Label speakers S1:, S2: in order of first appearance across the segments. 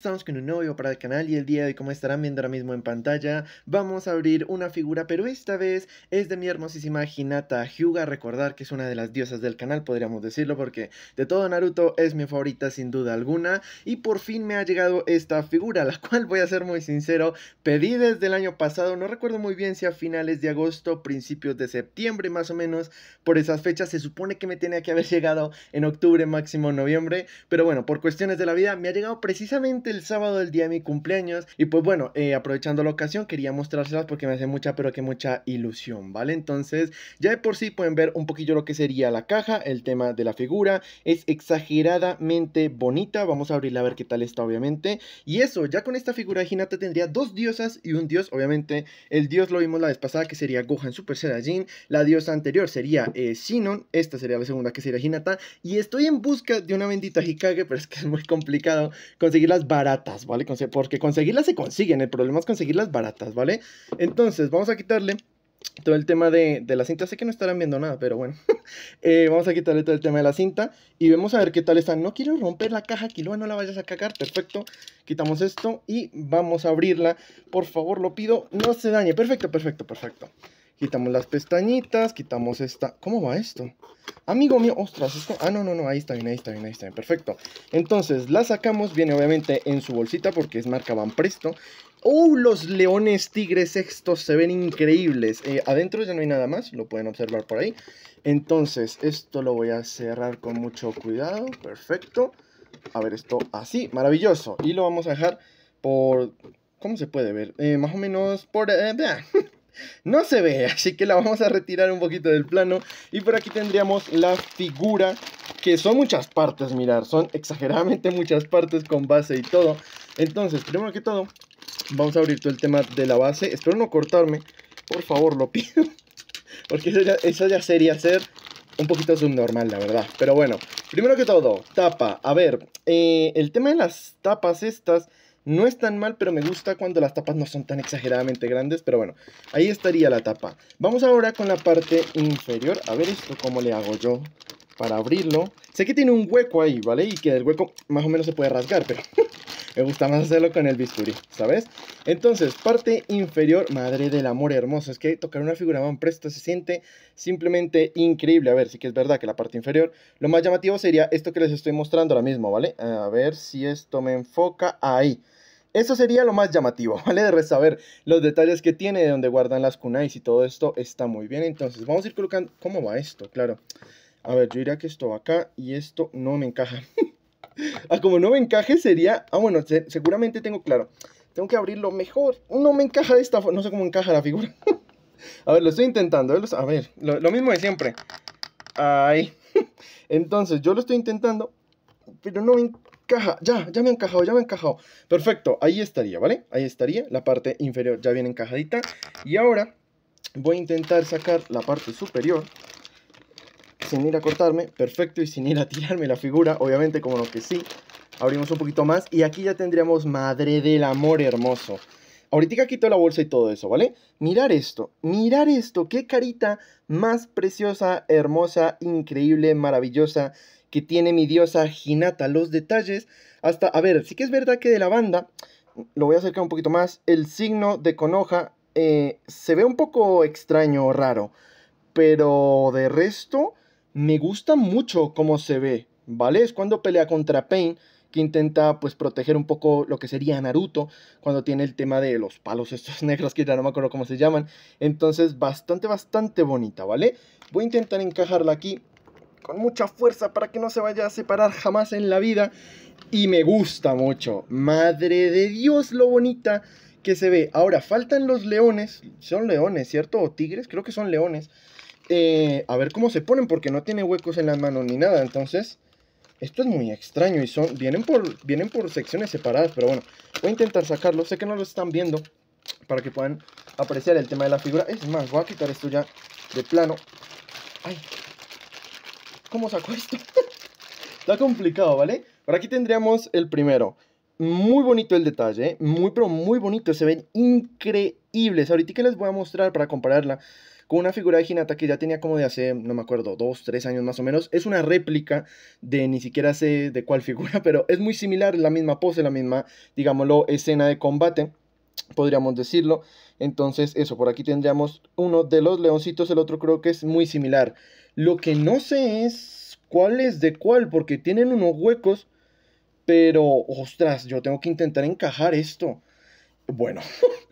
S1: Estamos con un nuevo para el canal y el día de hoy como estarán viendo ahora mismo en pantalla vamos a abrir una figura pero esta vez es de mi hermosísima Hinata Hyuga, recordar que es una de las diosas del canal podríamos decirlo porque de todo Naruto es mi favorita sin duda alguna y por fin me ha llegado esta figura la cual voy a ser muy sincero pedí desde el año pasado, no recuerdo muy bien si a finales de agosto, principios de septiembre más o menos por esas fechas se supone que me tenía que haber llegado en octubre máximo noviembre pero bueno por cuestiones de la vida me ha llegado precisamente el sábado, el día de mi cumpleaños. Y pues bueno, eh, aprovechando la ocasión, quería mostrárselas porque me hace mucha, pero que mucha ilusión, ¿vale? Entonces, ya de por sí pueden ver un poquillo lo que sería la caja, el tema de la figura. Es exageradamente bonita. Vamos a abrirla a ver qué tal está, obviamente. Y eso, ya con esta figura de Hinata tendría dos diosas y un dios, obviamente. El dios lo vimos la vez pasada, que sería Gohan Super Saiyajin. La diosa anterior sería eh, Esta sería la segunda, que sería Hinata. Y estoy en busca de una bendita Hikage, pero es que es muy complicado conseguir las baratas, ¿vale? Porque conseguirlas se consiguen, el problema es conseguirlas baratas, ¿vale? Entonces, vamos a quitarle todo el tema de, la cinta. Sé que no estarán viendo nada, pero bueno. Eh, vamos a quitarle todo el tema de la cinta y vemos a ver qué tal está. No quiero romper la caja, luego no la vayas a cagar. Perfecto. Quitamos esto y vamos a abrirla. Por favor, lo pido, no se dañe. Perfecto, perfecto, perfecto. Quitamos las pestañitas, quitamos esta... ¿Cómo va esto? Amigo mío, ostras, esto... Ah, no, no, no, ahí está bien, ahí está bien, ahí está bien, perfecto. Entonces, la sacamos, viene obviamente en su bolsita porque es marca Van Presto. ¡Oh, los leones tigres estos se ven increíbles! Eh, adentro ya no hay nada más, lo pueden observar por ahí. Entonces, esto lo voy a cerrar con mucho cuidado, perfecto. A ver, esto así, maravilloso. Y lo vamos a dejar por... ¿Cómo se puede ver? Eh, más o menos por... Eh, no se ve, así que la vamos a retirar un poquito del plano. Y por aquí tendríamos la figura, que son muchas partes, mirar, son exageradamente muchas partes con base y todo. Entonces, primero que todo, vamos a abrir todo el tema de la base. Espero no cortarme, por favor, lo pido. Porque eso ya, sería ser un poquito subnormal, la verdad. Pero bueno, primero que todo, tapa. A ver, eh, el tema de las tapas estas no es tan mal, pero me gusta cuando las tapas no son tan exageradamente grandes. Pero bueno, ahí estaría la tapa. Vamos ahora con la parte inferior. A ver esto cómo le hago yo para abrirlo. Sé que tiene un hueco ahí, ¿vale? Y que el hueco más o menos se puede rasgar, pero... me gusta más hacerlo con el bisturí, ¿sabes? Entonces, parte inferior, madre del amor hermoso. Es que tocar una figura un presto se siente simplemente increíble. A ver, sí que es verdad que la parte inferior. Lo más llamativo sería esto que les estoy mostrando ahora mismo, ¿vale? A ver si esto me enfoca ahí. Eso sería lo más llamativo, ¿vale? De resaber los detalles que tiene, de dónde guardan las kunais y todo esto está muy bien. Entonces, vamos a ir colocando... ¿Cómo va esto? Claro. A ver, yo diría que esto va acá y esto no me encaja. ah, como no me encaje sería... Ah, bueno, seguramente tengo claro. Tengo que abrirlo mejor. No me encaja de esta... No sé cómo encaja la figura. a ver, lo estoy intentando. ¿eh? A ver, lo, mismo de siempre. Ay. Entonces, yo lo estoy intentando, pero no me caja, ya, ya me ha encajado, ya me ha encajado. Perfecto, ahí estaría, ¿vale? Ahí estaría, la parte inferior ya viene encajadita. Y ahora voy a intentar sacar la parte superior sin ir a cortarme, perfecto, y sin ir a tirarme la figura, obviamente como lo que sí. Abrimos un poquito más y aquí ya tendríamos madre del amor hermoso. Ahorita quito la bolsa y todo eso, ¿vale? Mirar esto, mirar esto, qué carita más preciosa, hermosa, increíble, maravillosa que tiene mi diosa Hinata. Los detalles, hasta, a ver, sí que es verdad que de la banda, lo voy a acercar un poquito más, el signo de Konoha eh, se ve un poco extraño o raro, pero de resto me gusta mucho cómo se ve, ¿vale? Es cuando pelea contra Pain que intenta pues proteger un poco lo que sería Naruto cuando tiene el tema de los palos estos negros que ya no me acuerdo cómo se llaman. Entonces bastante, bastante bonita, ¿vale? Voy a intentar encajarla aquí con mucha fuerza para que no se vaya a separar jamás en la vida. Y me gusta mucho. Madre de Dios, lo bonita que se ve. Ahora, faltan los leones. Son leones, ¿cierto? ¿O tigres? Creo que son leones. Eh, a ver cómo se ponen porque no tiene huecos en las manos ni nada. Entonces, esto es muy extraño y son, vienen, por, vienen por secciones separadas, pero bueno, voy a intentar sacarlo. Sé que no lo están viendo para que puedan apreciar el tema de la figura. Es más, voy a quitar esto ya de plano. Ay, ¿cómo saco esto? Está complicado, ¿vale? Por aquí tendríamos el primero. Muy bonito el detalle, ¿eh? muy pero muy bonito, se ven increíbles. Ahorita que les voy a mostrar para compararla con una figura de Hinata que ya tenía como de hace, no me acuerdo, dos, tres años más o menos. Es una réplica de ni siquiera sé de cuál figura, pero es muy similar, la misma pose, la misma, digámoslo, escena de combate, podríamos decirlo. Entonces, eso, por aquí tendríamos uno de los leoncitos, el otro creo que es muy similar. Lo que no sé es cuál es de cuál, porque tienen unos huecos, pero, ostras, yo tengo que intentar encajar esto. Bueno,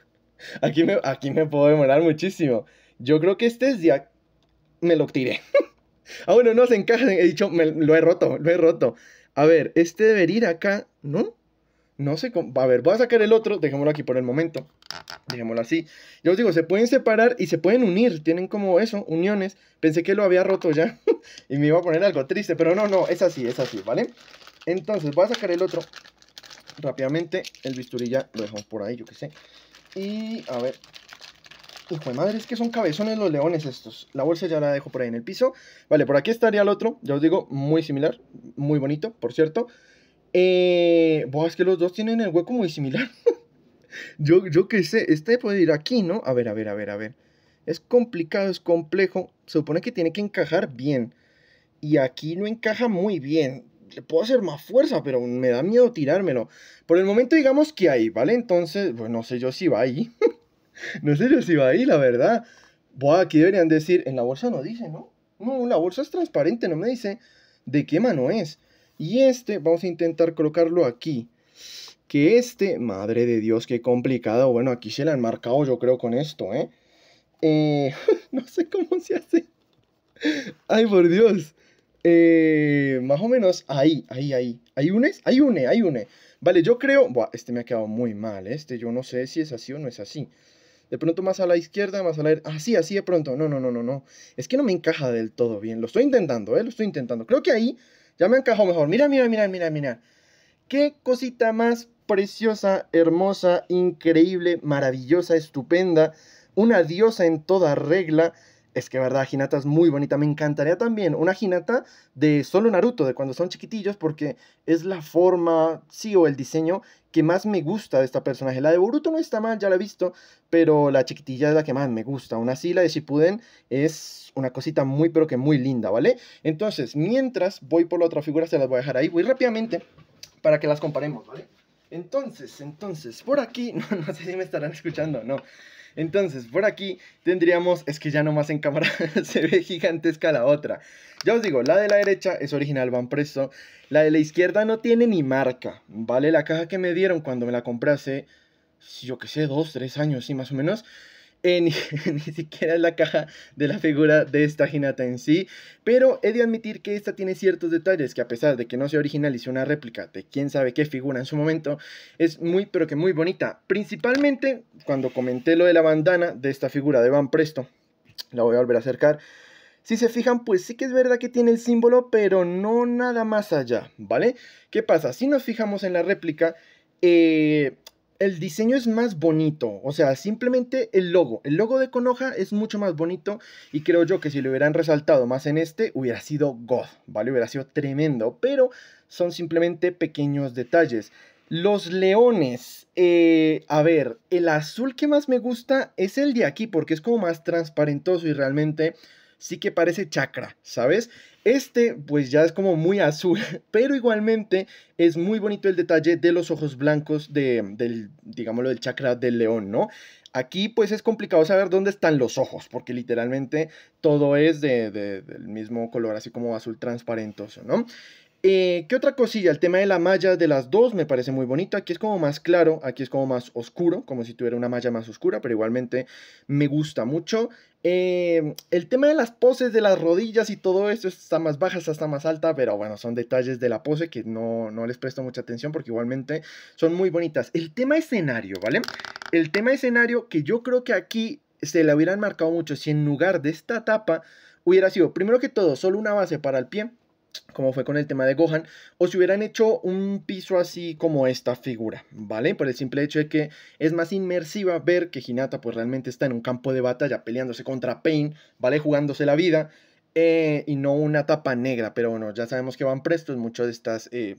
S1: aquí, me, aquí me puedo demorar muchísimo. Yo creo que este es ya... Me lo tiré. ah, bueno, no, se encaja. He dicho, me, lo he roto, lo he roto. A ver, este debería ir acá, ¿no? No sé cómo... A ver, voy a sacar el otro. Dejémoslo aquí por el momento. Dejémoslo así. Yo os digo, se pueden separar y se pueden unir. Tienen como eso, uniones. Pensé que lo había roto ya. y me iba a poner algo triste. Pero no, no, es así, es así, ¿vale? Entonces, voy a sacar el otro. Rápidamente, el bisturí ya lo dejamos por ahí, yo qué sé. Y, a ver, Uf, madre, es que son cabezones los leones estos. La bolsa ya la dejo por ahí en el piso. Vale, por aquí estaría el otro. Ya os digo, muy similar. Muy bonito, por cierto. Eh, es que los dos tienen el hueco muy similar. yo, yo qué sé, este puede ir aquí, ¿no? A ver, a ver, a ver, a ver. Es complicado, es complejo. Se supone que tiene que encajar bien. Y aquí no encaja muy bien. Le puedo hacer más fuerza, pero me da miedo tirármelo. Por el momento digamos que ahí, ¿vale? Entonces, bueno, pues, no sé yo si va ahí. no sé si va ahí, la verdad. Buah, aquí deberían decir, en la bolsa no dice, ¿no? No, la bolsa es transparente, no me dice de qué mano es. Y este, vamos a intentar colocarlo aquí. Que este, madre de Dios, qué complicado. Bueno, aquí se la han marcado yo creo con esto, ¿eh? eh no sé cómo se hace. Ay, por Dios. Eh, más o menos ahí, ahí, ahí. ¿Hay unes? Hay une, hay une. Vale, yo creo... Buah, este me ha quedado muy mal. ¿eh? Este, yo no sé si es así o no es así de pronto más a la izquierda, más a la derecha, así, así de pronto, no, no, no, no, no, es que no me encaja del todo bien, lo estoy intentando, ¿eh? Lo estoy intentando, creo que ahí ya me encajó mejor, mira, mira, mira, mira, mira, qué cosita más preciosa, hermosa, increíble, maravillosa, estupenda, una diosa en toda regla, es que, verdad, Hinata es muy bonita. Me encantaría también una ginata de solo Naruto, de cuando son chiquitillos, porque es la forma, sí, o el diseño que más me gusta de esta personaje. La de Boruto no está mal, ya la he visto, pero la chiquitilla es la que más me gusta. Aún así, la de Shippuden es una cosita muy, pero que muy linda, ¿vale? Entonces, mientras voy por la otra figura, se las voy a dejar ahí. Voy rápidamente para que las comparemos, ¿vale? Entonces, entonces, por aquí, no, no sé si me estarán escuchando, no. Entonces, por aquí tendríamos, es que ya nomás en cámara se ve gigantesca la otra. Ya os digo, la de la derecha es original Van Presto, la de la izquierda no tiene ni marca, ¿vale? La caja que me dieron cuando me la compré hace, yo que sé, dos, tres años, sí, más o menos, eh, ni, siquiera en la caja de la figura de esta Hinata en sí, pero he de admitir que esta tiene ciertos detalles que a pesar de que no sea original y una réplica de quién sabe qué figura en su momento, es muy pero que muy bonita, principalmente cuando comenté lo de la bandana de esta figura de Van Presto, la voy a volver a acercar, si se fijan, pues sí que es verdad que tiene el símbolo, pero no nada más allá, ¿vale? ¿Qué pasa? Si nos fijamos en la réplica, eh, el diseño es más bonito, o sea, simplemente el logo. El logo de Konoha es mucho más bonito y creo yo que si lo hubieran resaltado más en este, hubiera sido God, ¿vale? Hubiera sido tremendo, pero son simplemente pequeños detalles. Los leones, eh, a ver, el azul que más me gusta es el de aquí porque es como más transparentoso y realmente sí que parece chakra, ¿sabes? Este pues ya es como muy azul, pero igualmente es muy bonito el detalle de los ojos blancos del, digámoslo, del chakra del león, ¿no? Aquí pues es complicado saber dónde están los ojos, porque literalmente todo es de, de, del mismo color, así como azul transparentoso, ¿no? Eh, ¿Qué otra cosilla? El tema de la malla de las dos me parece muy bonito. Aquí es como más claro, aquí es como más oscuro, como si tuviera una malla más oscura, pero igualmente me gusta mucho. Eh, el tema de las poses de las rodillas y todo esto está más baja, está más alta, pero bueno, son detalles de la pose que no, no les presto mucha atención porque igualmente son muy bonitas. El tema escenario, ¿vale? El tema escenario que yo creo que aquí se le hubieran marcado mucho si en lugar de esta tapa hubiera sido, primero que todo, solo una base para el pie como fue con el tema de Gohan, o si hubieran hecho un piso así como esta figura, ¿vale? Por el simple hecho de que es más inmersiva ver que Hinata pues realmente está en un campo de batalla peleándose contra Pain, ¿vale? Jugándose la vida, eh, y no una tapa negra, pero bueno, ya sabemos que van prestos muchas de estas... Eh,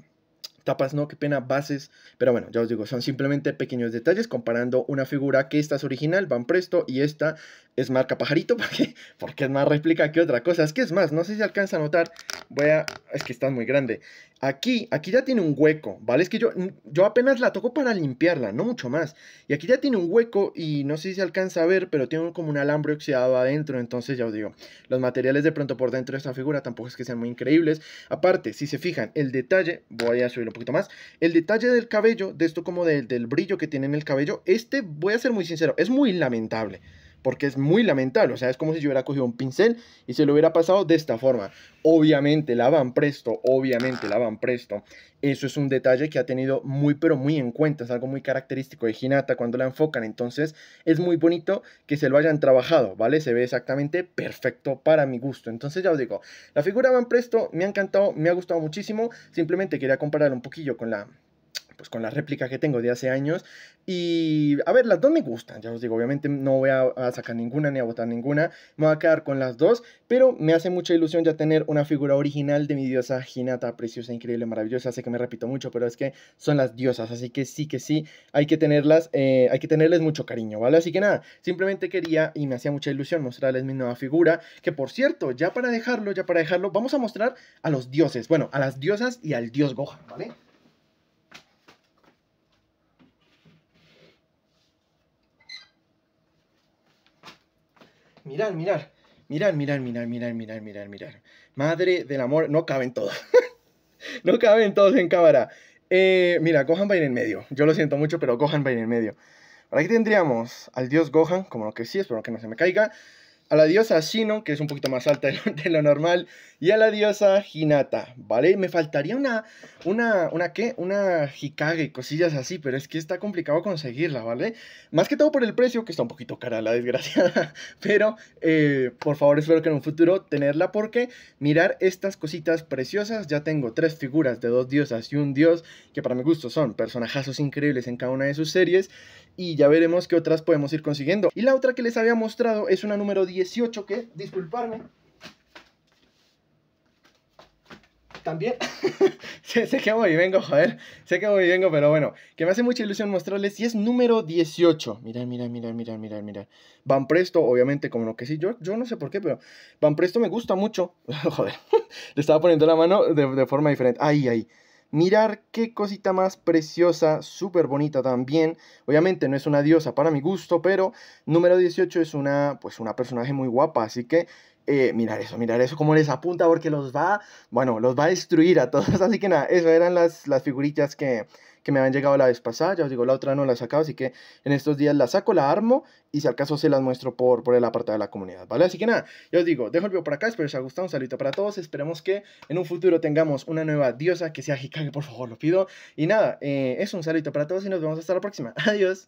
S1: tapas no, qué pena, bases, pero bueno, ya os digo, son simplemente pequeños detalles comparando una figura que esta es original, Van Presto, y esta es marca Pajarito, porque, porque es más réplica que otra cosa, es que es más, no sé si alcanza a notar, voy a, es que está muy grande, Aquí, aquí ya tiene un hueco, ¿vale? Es que yo, yo apenas la toco para limpiarla, no mucho más. Y aquí ya tiene un hueco y no sé si se alcanza a ver, pero tiene como un alambre oxidado adentro. Entonces ya os digo, los materiales de pronto por dentro de esta figura tampoco es que sean muy increíbles. Aparte, si se fijan, el detalle, voy a subir un poquito más, el detalle del cabello, de esto como del brillo que tiene en el cabello, este, voy a ser muy sincero, es muy lamentable porque es muy lamentable. O sea, es como si yo hubiera cogido un pincel y se lo hubiera pasado de esta forma. Obviamente la van presto, obviamente la van presto. Eso es un detalle que ha tenido muy, pero muy en cuenta. Es algo muy característico de Ginata cuando la enfocan. Entonces es muy bonito que se lo hayan trabajado, ¿vale? Se ve exactamente perfecto para mi gusto. Entonces ya os digo, la figura van presto me ha encantado, me ha gustado muchísimo. Simplemente quería comparar un poquillo con la pues con la réplica que tengo de hace años. Y a ver, las dos me gustan, ya os digo, obviamente no voy a, sacar ninguna ni a botar ninguna, me voy a quedar con las dos, pero me hace mucha ilusión ya tener una figura original de mi diosa Hinata, preciosa, increíble, maravillosa, sé que me repito mucho, pero es que son las diosas, así que sí que sí, hay que tenerlas, eh, hay que tenerles mucho cariño, ¿vale? Así que nada, simplemente quería y me hacía mucha ilusión mostrarles mi nueva figura, que por cierto, ya para dejarlo, ya para dejarlo, vamos a mostrar a los dioses, bueno, a las diosas y al dios Gohan, ¿vale? mirar, mirar, mirar, mirar, mirar, mirar, mirar, mirar, Madre del amor, no caben todos. no caben todos en cámara. Eh, mira, Gohan va en el medio. Yo lo siento mucho, pero Gohan va en el medio. Por aquí tendríamos al dios Gohan, como lo que sí, espero que no se me caiga a la diosa Shino, que es un poquito más alta de lo, normal, y a la diosa Hinata, ¿vale? Me faltaría una, una, una, ¿qué? Una Hikage, cosillas así, pero es que está complicado conseguirla, ¿vale? Más que todo por el precio, que está un poquito cara, la desgraciada, pero eh, por favor espero que en un futuro tenerla, porque mirar estas cositas preciosas, ya tengo tres figuras de dos diosas y un dios, que para mi gusto son personajazos increíbles en cada una de sus series, y ya veremos qué otras podemos ir consiguiendo. Y la otra que les había mostrado es una número 18 que, disculparme, también. se sé, que y vengo, joder. Se que y vengo, pero bueno. Que me hace mucha ilusión mostrarles. Y es número 18. Mirad, mirad, mirad, mirad, mirad, mirad. Van Presto, obviamente, como lo que sí. Yo, yo no sé por qué, pero Van Presto me gusta mucho. joder. Le estaba poniendo la mano de, de forma diferente. Ahí, ahí. Mirar qué cosita más preciosa, súper bonita también. Obviamente no es una diosa para mi gusto, pero número 18 es una, pues una personaje muy guapa, así que eh, mirar eso, mirar eso, cómo les apunta, porque los va, bueno, los va a destruir a todos. Así que nada, eso eran las, las figuritas que, que me habían llegado la vez pasada. Ya os digo, la otra no la he sacado, así que en estos días la saco, la armo y si al caso se las muestro por, por el apartado de la comunidad, ¿vale? Así que nada, ya os digo, dejo el video por acá, espero que os haya gustado, un salito para todos, esperemos que en un futuro tengamos una nueva diosa que sea Hikage, por favor, lo pido. Y nada, eh, es un saludo para todos y nos vemos hasta la próxima. Adiós.